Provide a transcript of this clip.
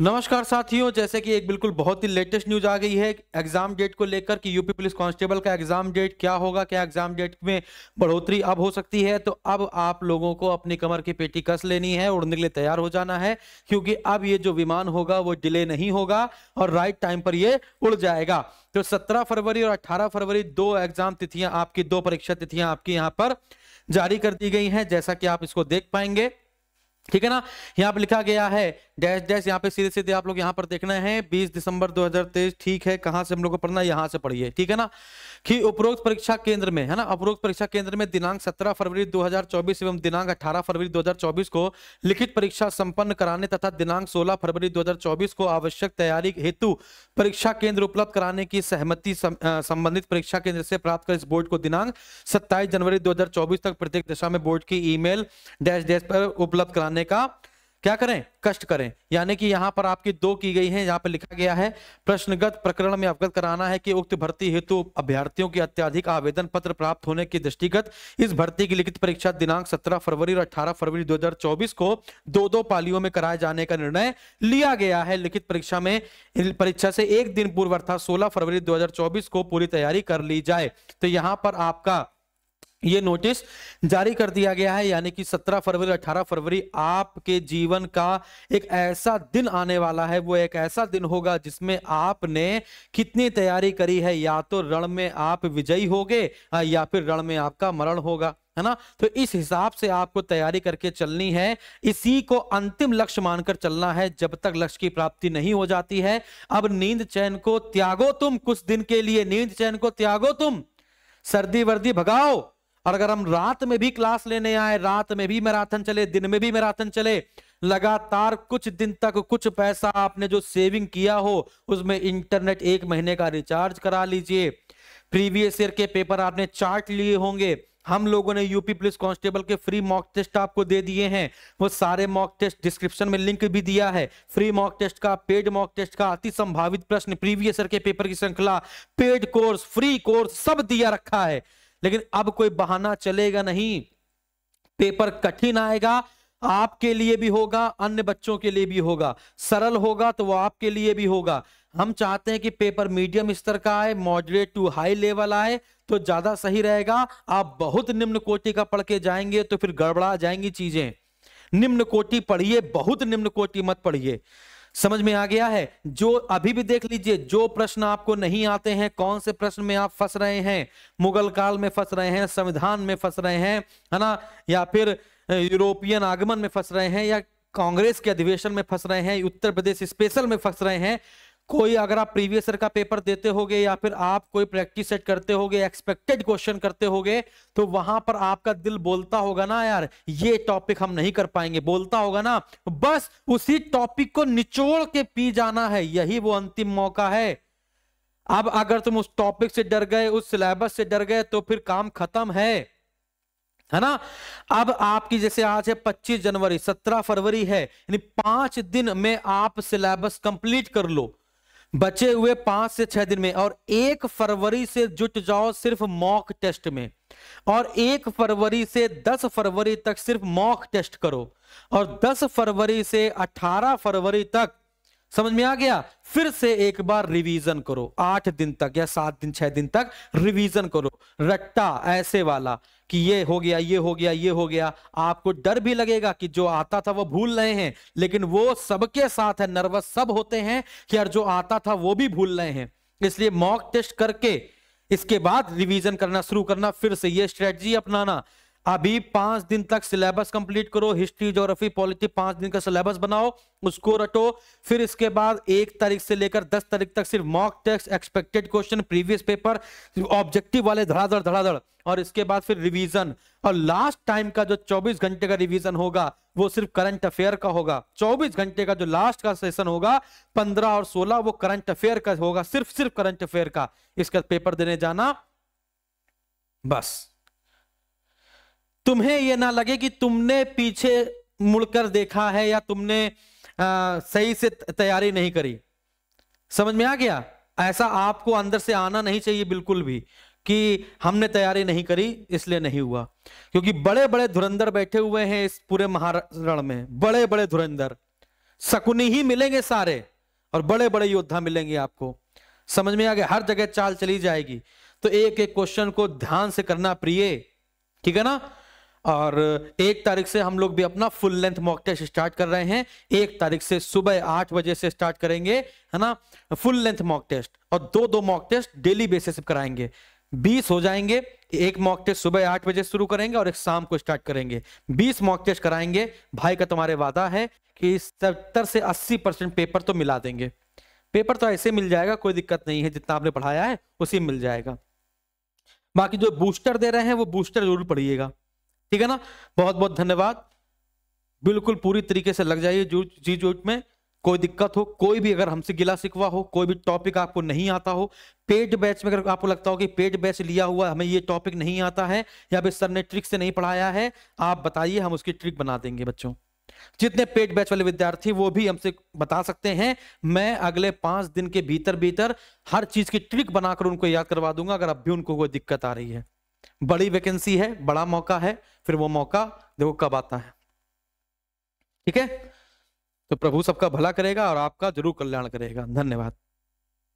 नमस्कार साथियों जैसे कि एक बिल्कुल बहुत ही लेटेस्ट न्यूज आ गई है एग्जाम डेट को लेकर कि यूपी पुलिस कांस्टेबल का एग्जाम डेट क्या होगा क्या एग्जाम डेट में बढ़ोतरी अब हो सकती है तो अब आप लोगों को अपनी कमर की पेटी कस लेनी है उड़ने के लिए तैयार हो जाना है क्योंकि अब ये जो विमान होगा वो डिले नहीं होगा और राइट टाइम पर ये उड़ जाएगा तो सत्रह फरवरी और अट्ठारह फरवरी दो एग्जाम तिथियां आपकी दो परीक्षा तिथियां आपकी यहाँ पर जारी कर दी गई हैं जैसा कि आप इसको देख पाएंगे ठीक है ना यहाँ पे लिखा गया है डैश डैश यहाँ पे सीधे सीधे आप लोग यहाँ पर देखना है 20 दिसंबर 2023 ठीक है कहाँ से हम लोग को पढ़ना है यहाँ से पढ़िए ठीक है ना कि उपरोक्त परीक्षा केंद्र में है ना उपरोक्त परीक्षा केंद्र में दिनांक 17 फरवरी 2024 एवं दिनांक 18 फरवरी 2024 को लिखित परीक्षा संपन्न कराने तथा दिनांक सोलह फरवरी दो को आवश्यक तैयारी हेतु परीक्षा केंद्र उपलब्ध कराने की सहमति संबंधित परीक्षा केंद्र से प्राप्त कर इस बोर्ड को दिनांक सत्ताईस जनवरी दो तक प्रत्येक दशा में बोर्ड की ई डैश डैश पर उपलब्ध कराने करने का क्या करें कष्ट करें यानी कि यहाँ पर आपकी दो की गई है यहाँ पर लिखा गया है प्रश्नगत प्रकरण में अवगत कराना है कि उक्त भर्ती हेतु अभ्यर्थियों की अत्याधिक आवेदन पत्र प्राप्त होने के दृष्टिगत इस भर्ती की लिखित परीक्षा दिनांक 17 फरवरी और 18 फरवरी 2024 को दो दो पालियों में कराए जाने का निर्णय लिया गया है लिखित परीक्षा में परीक्षा से एक दिन पूर्व अर्थात सोलह फरवरी दो को पूरी तैयारी कर ली जाए तो यहाँ पर आपका ये नोटिस जारी कर दिया गया है यानी कि 17 फरवरी 18 फरवरी आपके जीवन का एक ऐसा दिन आने वाला है वो एक ऐसा दिन होगा जिसमें आपने कितनी तैयारी करी है या तो रण में आप विजयी होगे या फिर रण में आपका मरण होगा है ना तो इस हिसाब से आपको तैयारी करके चलनी है इसी को अंतिम लक्ष्य मानकर चलना है जब तक लक्ष्य की प्राप्ति नहीं हो जाती है अब नींद चैन को त्यागो तुम कुछ दिन के लिए नींद चैन को त्यागो तुम सर्दी वर्दी भगाओ और अगर हम रात में भी क्लास लेने आए रात में भी मैराथन चले दिन में भी मैराथन चले लगातार कुछ दिन तक कुछ पैसा आपने जो सेविंग किया हो उसमें इंटरनेट एक महीने का रिचार्ज करा लीजिए प्रीवियस ईयर के पेपर आपने चार्ट लिए होंगे हम लोगों ने यूपी पुलिस कांस्टेबल के फ्री मॉक टेस्ट आपको दे दिए हैं वो सारे मॉक टेस्ट डिस्क्रिप्शन में लिंक भी दिया है फ्री मॉक टेस्ट का पेड मॉक टेस्ट का अति संभावित प्रश्न प्रीवियस ईयर के पेपर की श्रृंखला पेड कोर्स फ्री कोर्स सब दिया रखा है लेकिन अब कोई बहाना चलेगा नहीं पेपर कठिन आएगा आपके लिए भी होगा अन्य बच्चों के लिए भी होगा सरल होगा तो वो आपके लिए भी होगा हम चाहते हैं कि पेपर मीडियम स्तर का आए मॉडरेट टू हाई लेवल आए तो ज्यादा सही रहेगा आप बहुत निम्न कोटि का पढ़ के जाएंगे तो फिर गड़बड़ा जाएंगी चीजें निम्न कोटि पढ़िए बहुत निम्न कोटि मत पढ़िए समझ में आ गया है जो अभी भी देख लीजिए जो प्रश्न आपको नहीं आते हैं कौन से प्रश्न में आप फंस रहे हैं मुगल काल में फंस रहे हैं संविधान में फंस रहे हैं है ना या फिर यूरोपियन आगमन में फंस रहे हैं या कांग्रेस के अधिवेशन में फंस रहे हैं उत्तर प्रदेश स्पेशल में फंस रहे हैं कोई अगर आप प्रीवियस ईयर का पेपर देते होगे या फिर आप कोई प्रैक्टिस सेट करते होगे एक्सपेक्टेड क्वेश्चन करते होगे तो वहां पर आपका दिल बोलता होगा ना यार ये टॉपिक हम नहीं कर पाएंगे बोलता होगा ना बस उसी टॉपिक को निचोड़ के पी जाना है यही वो अंतिम मौका है अब अगर तुम उस टॉपिक से डर गए उस सिलेबस से डर गए तो फिर काम खत्म है है ना अब आपकी जैसे आज है 25 जनवरी 17 फरवरी है यानी पांच दिन में आप सिलेबस कंप्लीट कर लो बचे हुए पांच से छह दिन में और एक फरवरी से जुट जाओ सिर्फ मॉक टेस्ट में और एक फरवरी से दस फरवरी तक सिर्फ मॉक टेस्ट करो और दस फरवरी से अठारह फरवरी तक समझ में आ गया फिर से एक बार रिवीजन करो आठ दिन तक या सात दिन छह दिन तक रिवीजन करो रट्टा ऐसे वाला कि ये हो गया ये हो गया ये हो गया आपको डर भी लगेगा कि जो आता था वो भूल रहे हैं लेकिन वो सबके साथ है नर्वस सब होते हैं कि यार जो आता था वो भी भूल रहे हैं इसलिए मॉक टेस्ट करके इसके बाद रिवीजन करना शुरू करना फिर से ये स्ट्रेटजी अपनाना अभी पांच दिन तक सिलेबस कंप्लीट करो हिस्ट्री ज्योग्राफी पॉलिटी पांच दिन का सिलेबस बनाओ उसको रटो फिर इसके बाद एक तारीख से लेकर दस तारीख तक सिर्फ mock test expected question previous paper objective वाले धड़ाधड़ धड़ाधड़ और इसके बाद फिर रिवीजन और लास्ट टाइम का जो 24 घंटे का रिवीजन होगा वो सिर्फ करंट अफेयर का होगा 24 घंटे का जो लास्ट का सेशन होगा 15 और 16 वो करंट अफेयर का होगा सिर्फ सिर्फ करंट अफेयर का इसका पेपर देने जाना बस तुम्हें यह ना लगे कि तुमने पीछे मुड़कर देखा है या तुमने आ, सही से तैयारी नहीं करी समझ में आ गया ऐसा आपको अंदर से आना नहीं चाहिए बिल्कुल भी कि हमने तैयारी नहीं करी इसलिए नहीं हुआ क्योंकि बड़े बड़े धुरंधर बैठे हुए हैं इस पूरे महारण में बड़े बड़े धुरंधर शकुनी ही मिलेंगे सारे और बड़े बड़े योद्धा मिलेंगे आपको समझ में आ गया हर जगह चाल चली जाएगी तो एक एक क्वेश्चन को ध्यान से करना प्रिय ठीक है ना और एक तारीख से हम लोग भी अपना full length mock test start कर रहे हैं एक तारीख से सुबह आठ बजे से स्टार्ट करेंगे है ना फुल लेंथ मॉक टेस्ट और दो दो मॉक टेस्ट डेली बेसिस पर कराएंगे बीस हो जाएंगे एक मॉक टेस्ट सुबह आठ बजे शुरू करेंगे और एक शाम को स्टार्ट करेंगे बीस मॉक टेस्ट कराएंगे भाई का तुम्हारे वादा है कि सत्तर से अस्सी परसेंट पेपर तो मिला देंगे पेपर तो ऐसे मिल जाएगा कोई दिक्कत नहीं है जितना आपने पढ़ाया है उसी मिल जाएगा बाकी जो बूस्टर दे रहे हैं वो बूस्टर जरूर पढ़िएगा ठीक है ना बहुत बहुत धन्यवाद बिल्कुल पूरी तरीके से लग जाइए जी जोट में कोई दिक्कत हो कोई भी अगर हमसे गिला सिकवा हो कोई भी टॉपिक आपको नहीं आता हो पेड बैच में अगर आपको लगता हो कि पेड बैच लिया हुआ हमें ये टॉपिक नहीं आता है या फिर सर ने ट्रिक से नहीं पढ़ाया है आप बताइए हम उसकी ट्रिक बना देंगे बच्चों जितने पेड बैच वाले विद्यार्थी वो भी हमसे बता सकते हैं मैं अगले पांच दिन के भीतर भीतर हर चीज की ट्रिक बनाकर उनको याद करवा दूंगा अगर अब भी उनको कोई दिक्कत आ रही है बड़ी वैकेंसी है बड़ा मौका है फिर वो मौका देखो कब आता है ठीक है तो प्रभु सबका भला करेगा और आपका जरूर कल्याण करेगा धन्यवाद